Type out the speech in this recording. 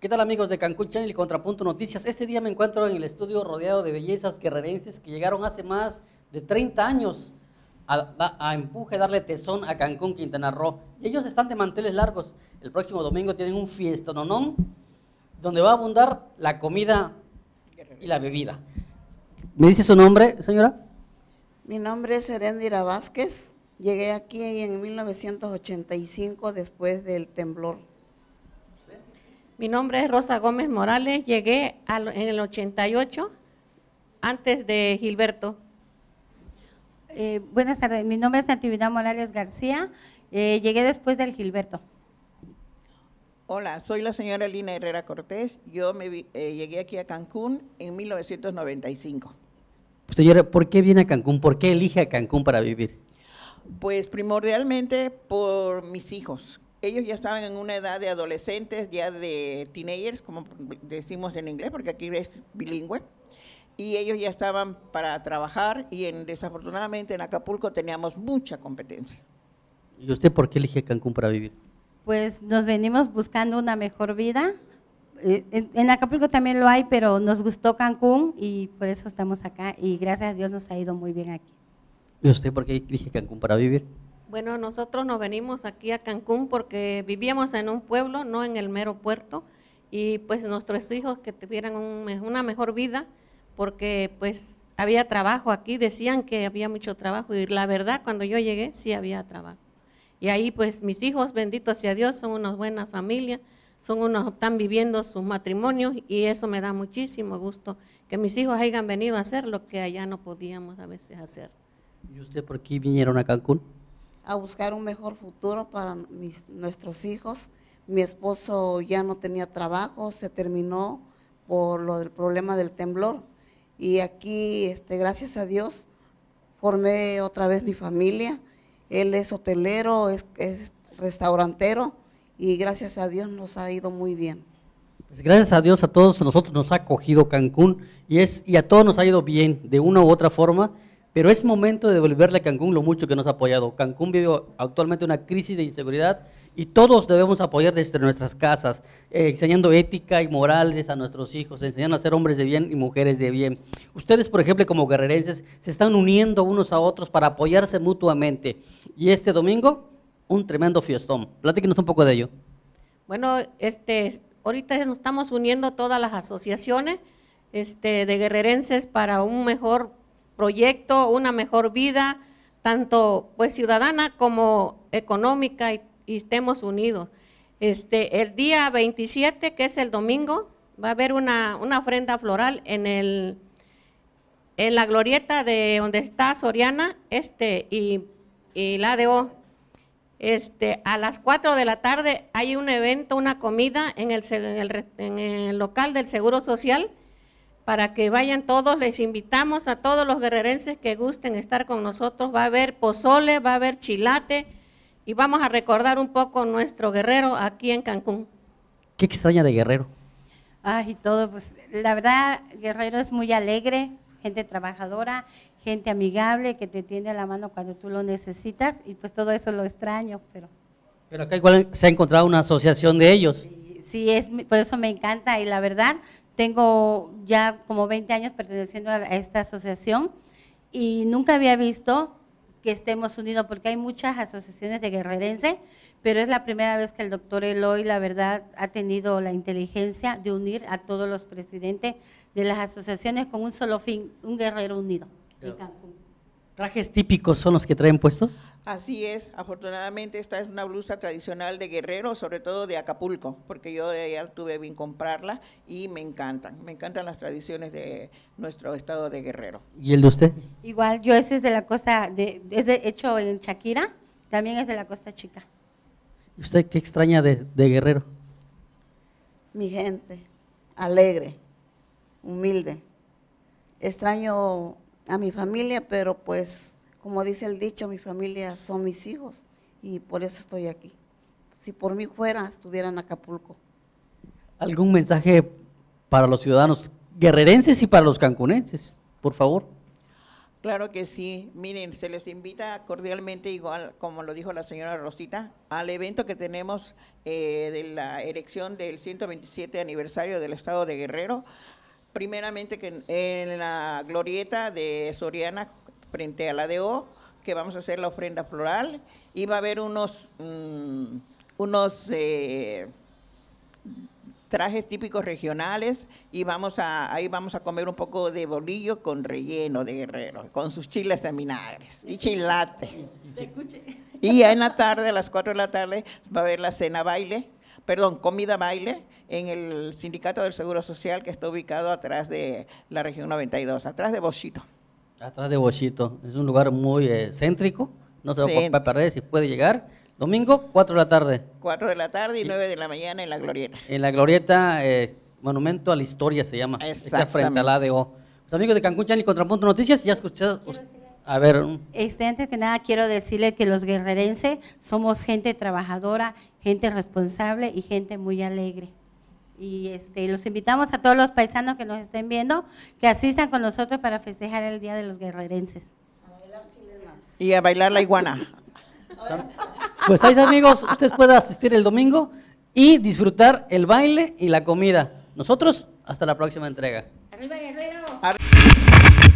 ¿Qué tal amigos de Cancún Channel y Contrapunto Noticias? Este día me encuentro en el estudio rodeado de bellezas guerrerenses que llegaron hace más de 30 años a, empuje, darle tesón a Cancún, Quintana Roo. Y ellos están de manteles largos. El próximo domingo tienen un fiesta, ¿no? Donde va a abundar la comida y la bebida. ¿Me dice su nombre, señora? Mi nombre es Herendira Vázquez. Llegué aquí en 1985 después del temblor. Mi nombre es Rosa Gómez Morales, llegué en el 88, antes de Gilberto. Eh, buenas tardes, mi nombre es Natividad Morales García, eh, llegué después del Gilberto. Hola, soy la señora Lina Herrera Cortés, yo me eh, llegué aquí a Cancún en 1995. Señora, ¿por qué viene a Cancún? ¿Por qué elige a Cancún para vivir? Pues primordialmente por mis hijos, ellos ya estaban en una edad de adolescentes, ya de teenagers, como decimos en inglés, porque aquí es bilingüe, y ellos ya estaban para trabajar y en, desafortunadamente en Acapulco teníamos mucha competencia. ¿Y usted por qué elige Cancún para vivir? Pues nos venimos buscando una mejor vida. Eh, en, Acapulco también lo hay, pero nos gustó Cancún y por eso estamos acá y gracias a Dios nos ha ido muy bien aquí. ¿Y usted por qué elige Cancún para vivir? Bueno, nosotros nos venimos aquí a Cancún porque vivíamos en un pueblo, no en el mero puerto, y pues nuestros hijos que tuvieran una mejor vida, porque pues había trabajo aquí, decían que había mucho trabajo, y la verdad cuando yo llegué sí había trabajo. Y ahí pues mis hijos, bendito sea Dios, son una buena familia, son unos, están viviendo sus matrimonios y eso me da muchísimo gusto que mis hijos hayan venido a hacer lo que allá no podíamos a veces hacer. ¿Y usted por qué vinieron a Cancún? a buscar un mejor futuro para nuestros hijos. Mi esposo ya no tenía trabajo, se terminó por lo del problema del temblor. Y aquí, este, gracias a Dios, formé otra vez mi familia. Él es hotelero, es, restaurantero y gracias a Dios nos ha ido muy bien. Pues gracias a Dios a todos nosotros nos ha acogido Cancún y es y a todos nos ha ido bien de una u otra forma pero es momento de devolverle a Cancún lo mucho que nos ha apoyado. Cancún vive actualmente una crisis de inseguridad y todos debemos apoyar desde nuestras casas, eh, enseñando ética y morales a nuestros hijos, enseñando a ser hombres de bien y mujeres de bien. Ustedes, por ejemplo, como guerrerenses, se están uniendo unos a otros para apoyarse mutuamente. Y este domingo, un tremendo fiestón. Platíquenos un poco de ello. Bueno, este, ahorita nos estamos uniendo todas las asociaciones este, de guerrerenses para un mejor proyecto, una mejor vida, tanto pues ciudadana como económica y, estemos unidos. Este, el día 27, que es el domingo, va a haber una, ofrenda floral en el en la glorieta de donde está Soriana este y, la O Este, a las 4 de la tarde hay un evento, una comida en el, en el, en el local del Seguro Social para que vayan todos. Les invitamos a todos los guerrerenses que gusten estar con nosotros. Va a haber pozole, va a haber chilate y vamos a recordar un poco nuestro guerrero aquí en Cancún. ¿Qué extraña de Guerrero? Ay, todo, pues la verdad, Guerrero es muy alegre, gente trabajadora, gente amigable que te tiende la mano cuando tú lo necesitas y pues todo eso lo extraño, pero... Pero acá igual se ha encontrado una asociación de ellos. Sí, es, por eso me encanta y la verdad, tengo ya como 20 años perteneciendo a esta asociación y nunca había visto que estemos unidos, porque hay muchas asociaciones de guerrerense, pero es la primera vez que el doctor Eloy, la verdad, ha tenido la inteligencia de unir a todos los presidentes de las asociaciones con un solo fin, un guerrero unido. ¿Trajes típicos son los que traen puestos? Así es, afortunadamente esta es una blusa tradicional de Guerrero, sobre todo de Acapulco, porque yo de allá tuve bien comprarla y me encantan, me encantan las tradiciones de nuestro estado de Guerrero. ¿Y el de usted? Igual, yo ese es de la costa, de, es de, hecho en Shakira, también es de la costa chica. ¿Y usted qué extraña de, de Guerrero? Mi gente, alegre, humilde. Extraño a mi familia, pero pues como dice el dicho, mi familia son mis hijos y por eso estoy aquí. Si por mí fuera, estuvieran en Acapulco. ¿Algún mensaje para los ciudadanos guerrerenses y para los cancunenses, por favor? Claro que sí. Miren, se les invita cordialmente, igual como lo dijo la señora Rosita, al evento que tenemos eh, de la erección del 127 aniversario del Estado de Guerrero. Primeramente que en la glorieta de Soriana frente a la de O, que vamos a hacer la ofrenda floral y va a haber unos, mm, unos eh, trajes típicos regionales y vamos a, ahí vamos a comer un poco de bolillo con relleno de guerrero, con sus chiles de vinagres y chilate. Y en la tarde, a las 4 de la tarde, va a haber la cena baile, perdón, comida baile en el Sindicato del Seguro Social que está ubicado atrás de la región 92, atrás de Bochito. Atrás de Bochito. Es un lugar muy eh, céntrico. No se va a perder si puede llegar. Domingo, 4 de la tarde. 4 de la tarde y 9 de la mañana en la Glorieta. En la Glorieta, es eh, Monumento a la Historia se llama. Está frente a la ADO. Los pues, amigos de Cancún Channel y Contrapunto Noticias, ya escuchado A ver. Este, antes que nada, quiero decirle que los guerrerenses somos gente trabajadora, gente responsable y gente muy alegre. Y este, los invitamos a todos los paisanos que nos estén viendo que asistan con nosotros para festejar el Día de los Guerrerenses. Y a bailar la iguana. pues ahí amigos, ustedes pueden asistir el domingo y disfrutar el baile y la comida. Nosotros, hasta la próxima entrega. Arriba Guerrero.